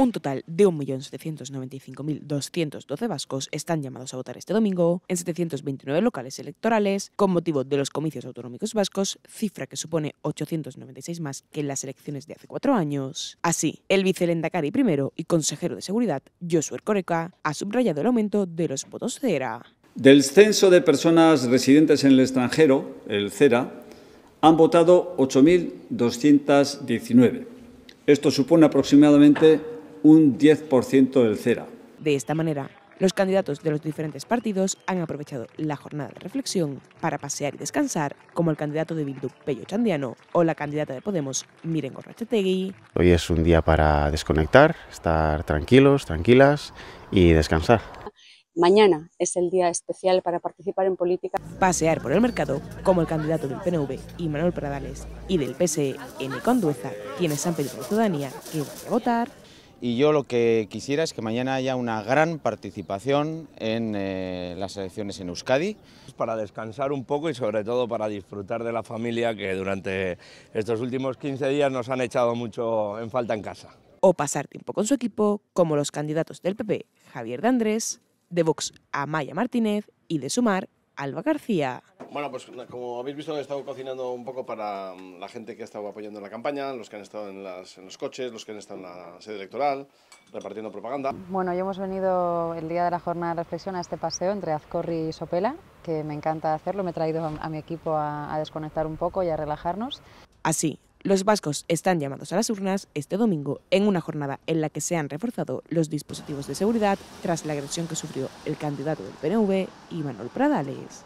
Un total de 1.795.212 vascos están llamados a votar este domingo en 729 locales electorales con motivo de los comicios autonómicos vascos, cifra que supone 896 más que en las elecciones de hace cuatro años. Así, el vicelendacari primero y consejero de seguridad, Josué Coreca, ha subrayado el aumento de los votos CERA. E Del censo de personas residentes en el extranjero, el CERA, han votado 8.219. Esto supone aproximadamente un 10% del CERA. De esta manera, los candidatos de los diferentes partidos han aprovechado la jornada de reflexión para pasear y descansar, como el candidato de Bildu, Pello Chandiano, o la candidata de Podemos, Miren Gorrachategui. Hoy es un día para desconectar, estar tranquilos, tranquilas y descansar. Mañana es el día especial para participar en política. Pasear por el mercado, como el candidato del PNV, y Manuel Pradales, y del PSE, N. Condueza, quienes han pedido a la ciudadanía que vaya a votar y yo lo que quisiera es que mañana haya una gran participación en eh, las elecciones en Euskadi. Para descansar un poco y sobre todo para disfrutar de la familia que durante estos últimos 15 días nos han echado mucho en falta en casa. O pasar tiempo con su equipo, como los candidatos del PP Javier de Andrés, de Vox Amaya Martínez y de Sumar Alba García. Bueno, pues como habéis visto, he estado cocinando un poco para mm, la gente que ha estado apoyando la campaña, los que han estado en, los coches, los que han estado en la sede electoral, repartiendo propaganda. Bueno, yo hemos venido el día de la jornada de reflexión a este paseo entre Azcorri y Sopela, que me encanta hacerlo. Me he traído a, mi equipo a, a desconectar un poco y a relajarnos. Así, los vascos están llamados a las urnas este domingo en una jornada en la que se han reforzado los dispositivos de seguridad tras la agresión que sufrió el candidato del PNV, Imanol Pradales.